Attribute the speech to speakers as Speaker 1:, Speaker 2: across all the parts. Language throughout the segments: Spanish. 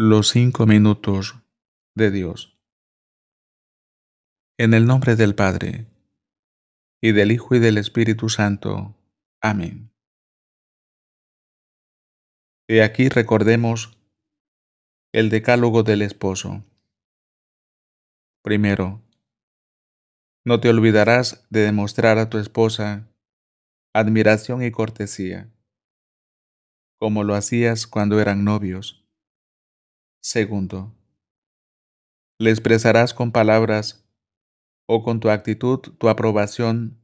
Speaker 1: los cinco minutos de Dios. En el nombre del Padre, y del Hijo y del Espíritu Santo.
Speaker 2: Amén. Y aquí recordemos el decálogo del esposo. Primero, no te olvidarás de demostrar a tu esposa admiración y cortesía, como lo hacías cuando eran novios Segundo, le expresarás con palabras o con tu actitud tu aprobación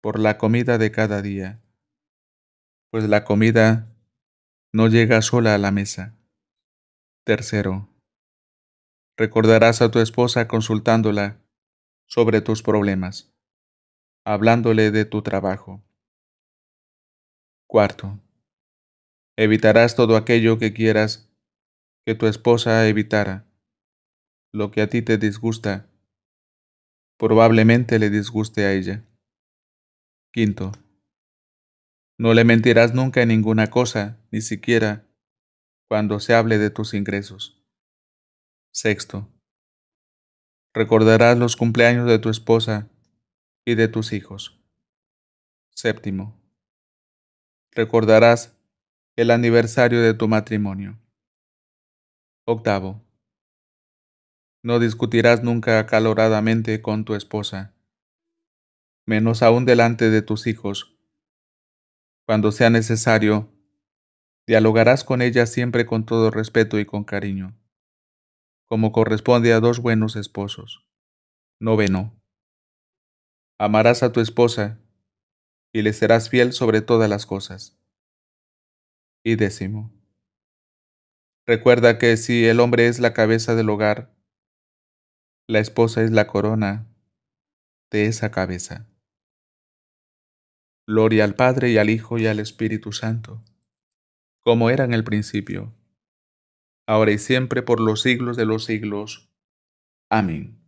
Speaker 2: por la comida de cada día, pues la comida no llega sola a la mesa. Tercero, recordarás a tu esposa consultándola sobre tus problemas, hablándole de tu trabajo. Cuarto, evitarás todo aquello que quieras que tu esposa evitara, lo que a ti te disgusta, probablemente le disguste a ella. Quinto, no le mentirás nunca en ninguna cosa, ni siquiera cuando se hable de tus ingresos. Sexto, recordarás los cumpleaños de tu esposa y de tus hijos. Séptimo, recordarás el aniversario de tu matrimonio. Octavo. No discutirás nunca acaloradamente con tu esposa, menos aún delante de tus hijos. Cuando sea necesario, dialogarás con ella siempre con todo respeto y con cariño, como corresponde a dos buenos esposos. Noveno. Amarás a tu esposa y le serás fiel sobre todas las cosas. Y décimo. Recuerda que si el hombre es la cabeza del hogar, la esposa es la corona de esa cabeza. Gloria al Padre y al Hijo y al Espíritu Santo, como era en el principio, ahora y siempre por los siglos de los siglos.
Speaker 1: Amén.